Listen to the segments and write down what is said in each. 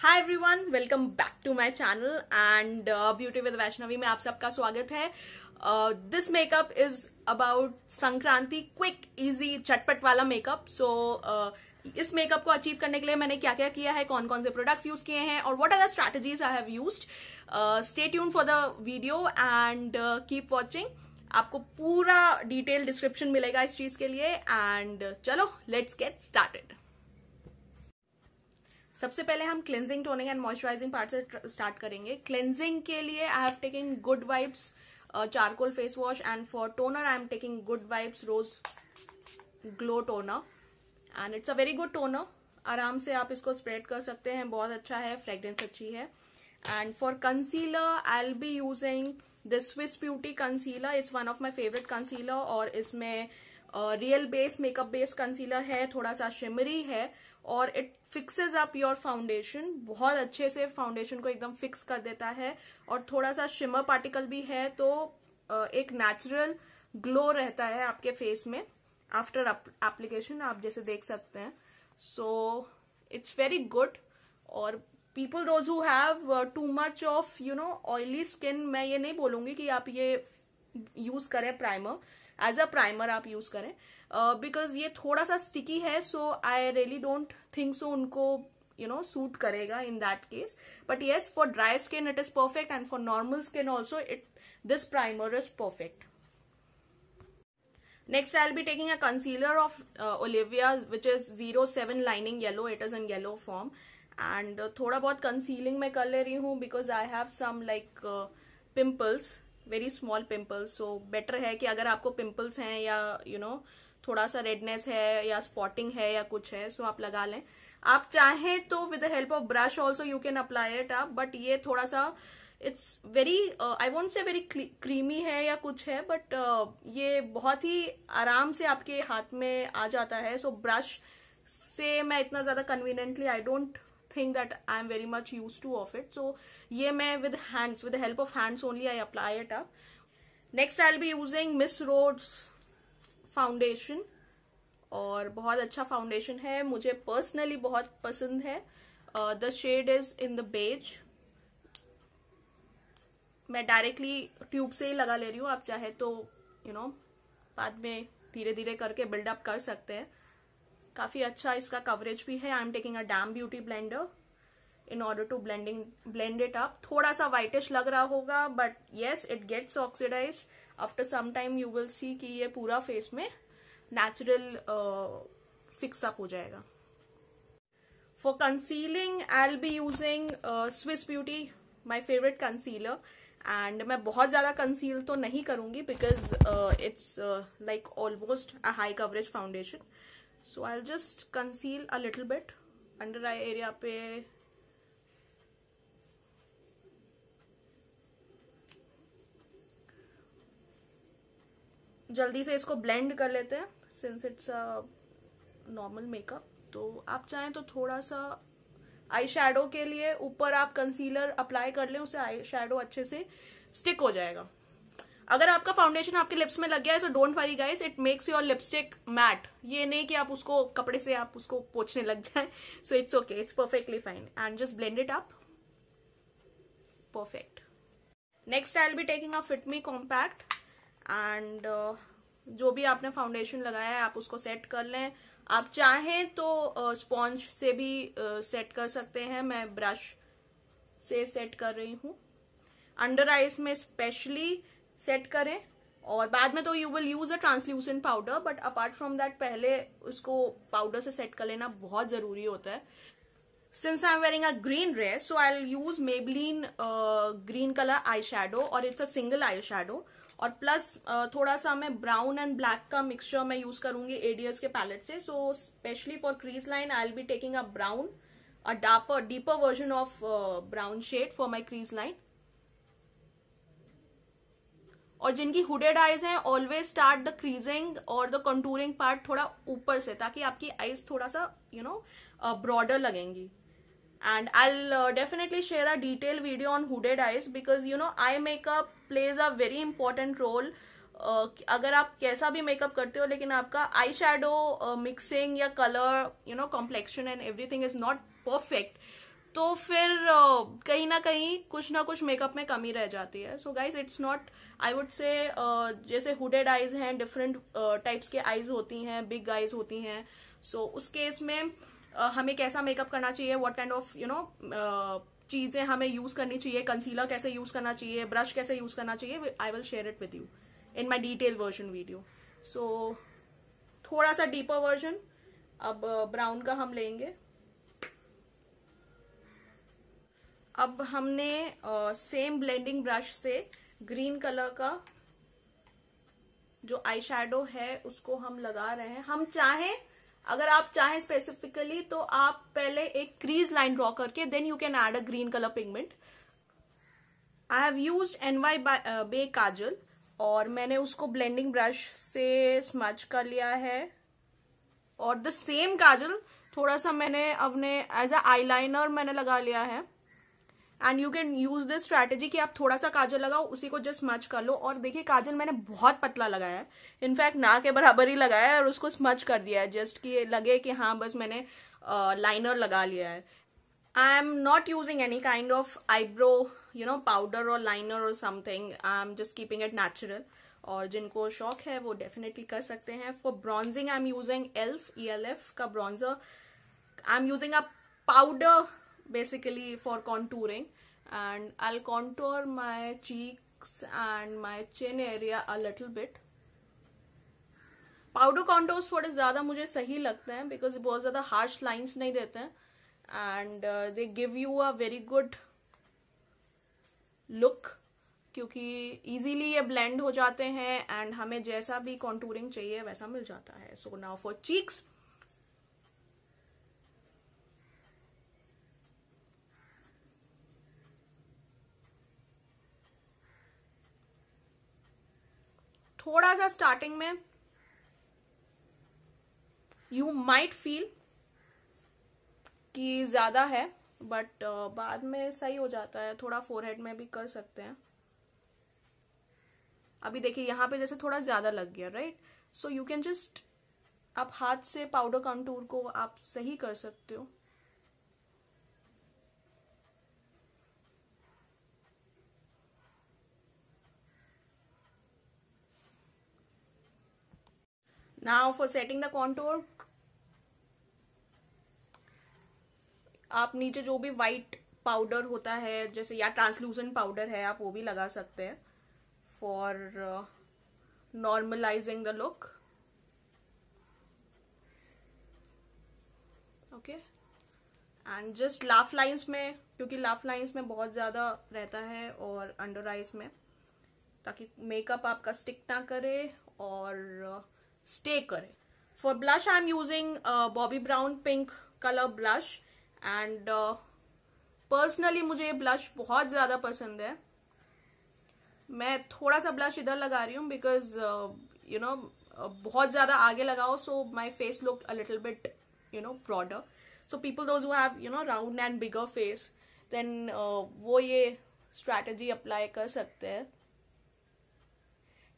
high everyone welcome back to my channel and beauty with Vaishnavi में आप सबका स्वागत है this makeup is about Sankranti quick easy चटपट वाला मेकअप सो uh, इस मेकअप को अचीव करने के लिए मैंने क्या क्या किया है कौन कौन से प्रोडक्ट्स यूज किए हैं और what are the strategies I have use stay tune for the video and keep watching आपको पूरा डिटेल डिस्क्रिप्शन मिलेगा इस चीज के लिए एंड चलो लेट्स गेट स्टार्टेड सबसे पहले हम cleansing toning and moisturizing part से स्टार्ट करेंगे क्लेंजिंग के लिए I have taking good vibes charcoal face wash and for toner I am taking good vibes rose glow toner and it's a very good toner आराम से आप इसको spread कर सकते हैं बहुत अच्छा है फ्रेग्रेंस अच्छी है and for concealer I'll be using the Swiss beauty concealer it's one of my favourite concealer और इसमें real base makeup base concealer है थोड़ा सा शिमरी है और it fixes up your foundation बहुत अच्छे से फाउंडेशन को एकदम फिक्स कर देता है और थोड़ा सा शिमर पार्टिकल भी है तो एक नेचुरल ग्लो रहता है आपके फेस में आफ्टर एप्लीकेशन आप जैसे देख सकते हैं सो इट्स वेरी गुड और people rose who have too much of you know oily skin मैं ये नहीं बोलूंगी कि आप ये यूज करें प्राइमर एज अ प्राइमर आप यूज करें बिकॉज uh, ये थोड़ा सा स्टिकी है so I really don't think so उनको यू नो सूट करेगा in that case but yes for dry skin it is perfect and for normal skin also it this primer is perfect next I'll be taking a concealer of Olivia which is zero seven lining yellow it is in yellow form and थोड़ा बहुत concealing मैं कर ले रही हूँ because I have some like pimples very small pimples so better है कि अगर आपको पिम्पल्स हैं या यू नो थोड़ा सा रेडनेस है या स्पॉटिंग है या कुछ है सो आप लगा लें आप चाहें तो with the help of brush also you can apply it आप बट ये थोड़ा सा it's very I want say very creamy है या कुछ है बट uh, ये बहुत ही आराम से आपके हाथ में आ जाता है सो so, ब्रश से मैं इतना ज्यादा conveniently I don't think that I am very much use to of it so ये मैं with hands with help of hands only I apply it आप next I'll be using Miss Rose foundation और बहुत अच्छा foundation है मुझे personally बहुत पसंद है the shade is in the beige मैं डायरेक्टली ट्यूब से ही लगा ले रही हूँ आप चाहे तो यू you नो know, बाद में धीरे धीरे करके बिल्डअप कर सकते हैं काफी अच्छा इसका कवरेज भी है I am taking a damp beauty blender in order to blending blended up थोड़ा सा वाइटिश लग रहा होगा but yes it gets oxidized after some time you will see कि ये पूरा फेस में नेचुरल फिक्सअप uh, हो जाएगा for concealing I'll be using Swiss beauty my favourite concealer and मैं बहुत ज्यादा कंसील तो नहीं करूंगी because it's like almost a high coverage foundation so I just conceal a little bit under eye area पे जल्दी से इसको ब्लेंड कर लेते हैं since it's a normal makeup तो आप चाहें तो थोड़ा सा आई शेडो के लिए ऊपर आप कंसीलर अप्लाई कर लें उसे आई शेडो अच्छे से स्टिक हो जाएगा अगर आपका फाउंडेशन आपके लिप्स में लग गया है so don't worry guys it makes your lipstick matte ये नहीं कि आप उसको कपड़े से आप उसको पोछने लग जाए so it's okay it's perfectly fine and just blend it up perfect next I will be taking a Fit Me compact and uh, जो भी आपने फाउंडेशन लगाया है आप उसको सेट कर लें आप चाहें तो स्पॉन्ज uh, से भी सेट uh, कर सकते हैं मैं ब्रश से सेट कर रही हूँ अंडर आइज में स्पेशली सेट करें और बाद में तो you will use a translucent powder but apart from that पहले उसको पाउडर से सेट कर लेना बहुत जरूरी होता है since I'm wearing a green dress, so I'll use green colour eye shadow और it's a single eye shadow और प्लस थोड़ा सा मैं ब्राउन एंड ब्लैक का मिक्सचर मैं यूज करूंगी एडीएस के पैलेट से so specially for crease line I'll be taking a brown a dapper deeper version of brown shade for my crease line और जिनकी हुडेड आईज हैं always start the creasing और the contouring part थोड़ा ऊपर से ताकि आपकी eyes थोड़ा सा यू नो ब्रॉडर लगेंगी and i'll uh, definitely share a detailed video on hooded eyes because you know eye makeup plays a very important role Uh, अगर आप कैसा भी मेकअप करते हो लेकिन आपका आई शेडो मिक्सिंग या colour you know complexion and everything is not perfect तो फिर uh, कहीं ना कहीं कुछ ना कुछ मेकअप में कमी रह जाती है so guys it's not I would say जैसे हुडेड आईज हैं डिफरेंट टाइप्स uh, के आईज होती हैं बिग आईज होती हैं सो so, उस केस में हमें कैसा मेकअप करना चाहिए what kind of you know चीजें हमें यूज करनी चाहिए कंसीलर कैसे यूज करना चाहिए ब्रश कैसे यूज करना चाहिए I will share it with you in my detail version video so थोड़ा सा डीपर वर्जन अब ब्राउन का हम लेंगे अब हमने सेम ब्लेंडिंग ब्रश से ग्रीन कलर का जो आई है उसको हम लगा रहे हैं हम चाहें अगर आप चाहें स्पेसिफिकली तो आप पहले एक क्रीज लाइन ड्रॉ करके then you can add a green colour pigment I have use NY Bae kajal और मैंने उसको ब्लेंडिंग ब्रश से स्मच कर लिया है और द सेम काजल थोड़ा सा मैंने अपने एज अ आईलाइनर मैंने लगा लिया है and you can use this strategy कि आप थोड़ा सा काजल लगाओ उसी को जस्ट स्मच कर लो और देखिए काजल मैंने बहुत पतला लगाया है इनफैक्ट ना के बराबर ही लगाया है और उसको स्मच कर दिया है जस्ट कि लगे कि हाँ बस मैंने लाइनर uh, लगा लिया है I am not using any kind of eyebrow you know powder और लाइनर और something I am just keeping it natural और जिनको शौक है वो डेफिनेटली कर सकते हैं for bronzing I am using Elf E L F का bronzer I am using a powder basically for contouring and I'll contour my cheeks and my chin area a little bit powder contours थोड़े ज़्यादा मुझे सही लगते हैं because बहुत ज़्यादा harsh lines नहीं देते हैं and they give you a very good look क्योंकि इजीली ये ब्लेंड हो जाते हैं एंड हमें जैसा भी कॉन्टूरिंग चाहिए वैसा मिल जाता है सो नाउ फॉर चीक्स थोड़ा सा स्टार्टिंग में यू माइट फील कि ज्यादा है बट uh, बाद में सही हो जाता है थोड़ा फोरहेड में भी कर सकते हैं अभी देखिए यहां पे जैसे थोड़ा ज्यादा लग गया right so you can just आप हाथ से पाउडर कंटूर को आप सही कर सकते हो now for setting the contour आप नीचे जो भी वाइट पाउडर होता है जैसे या ट्रांसलूजन पाउडर है आप वो भी लगा सकते हैं for normalising the look okay and just laugh lines में क्योंकि लाफ लाइंस में बहुत ज़्यादा रहता है और अंडर आइज में ताकि मेकअप आपका स्टिक ना करे और uh, स्टे करें for blush I am using Bobbi Brown pink colour blush and personally मुझे ये ब्लश बहुत ज्यादा पसंद है मैं थोड़ा सा ब्लश इधर लगा रही हूँ बिकॉज यू नो बहुत ज्यादा आगे लगाओ so my face look a little bit you know broader so people those who have you know round and bigger face then वो ये स्ट्रैटेजी अप्लाई कर सकते हैं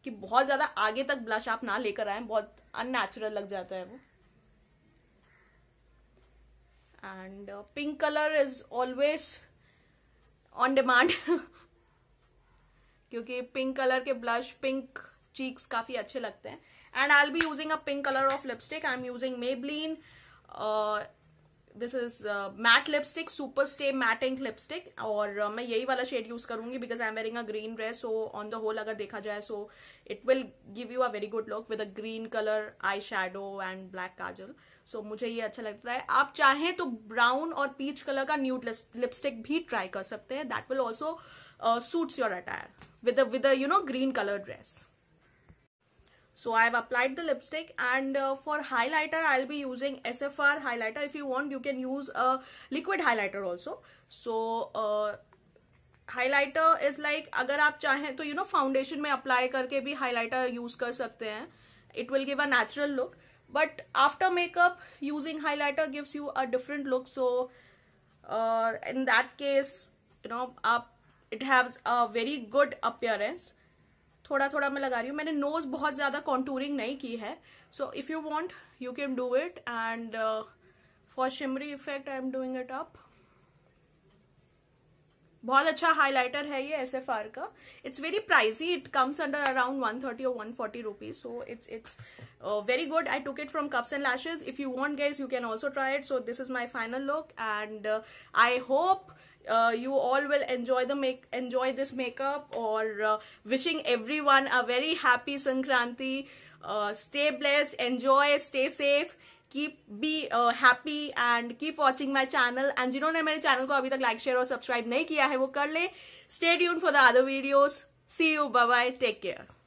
कि बहुत ज्यादा आगे तक ब्लश आप ना लेकर आए बहुत अननेचुरल लग जाता है वो and pink colour is always on demand क्योंकि पिंक कलर के ब्लश पिंक चीक्स काफी अच्छे लगते हैं and I'll be using a pink colour of lipstick I am using Maybelline this is matte lipstick super stay matte ink lipstick और uh, मैं यही वाला शेड यूज करूंगी because I am wearing a green dress so on the whole अगर देखा जाए so it will give you a very good look with a green colour eye shadow and black kajal so मुझे ये अच्छा लगता है आप चाहें तो ब्राउन और पीच कलर का न्यूड लिपस्टिक भी ट्राई कर सकते हैं that will also suits your attire with with you know green colour dress so i have applied the lipstick and uh, for highlighter i'll be using sfr highlighter if you want you can use a liquid highlighter also so uh, highlighter is like अगर आप चाहें तो you know foundation में apply करके भी highlighter use कर सकते हैं it will give a natural look but after makeup using highlighter gives you a different look so in that case you know आप it have a very good appearance थोड़ा थोड़ा मैं लगा रही हूँ मैंने नोज बहुत ज्यादा कॉन्टूरिंग नहीं की है so if you want you can do it and for shimmery effect I am doing it up बहुत अच्छा हाईलाइटर है ये एस एफ आर का it's very pricey it comes under around one thirty और one forty rupees so it's it's very good I took it from cups and lashes if you want guys you can also try it so this is my final look and I hope you all will enjoy the make enjoy this makeup और wishing everyone a very happy Sankranti stay blessed enjoy stay safe keep be happy and keep watching my channel and जिन्होंने मेरे channel को अभी तक like share और subscribe नहीं किया है वो कर ले stay tuned for the other videos see you bye take care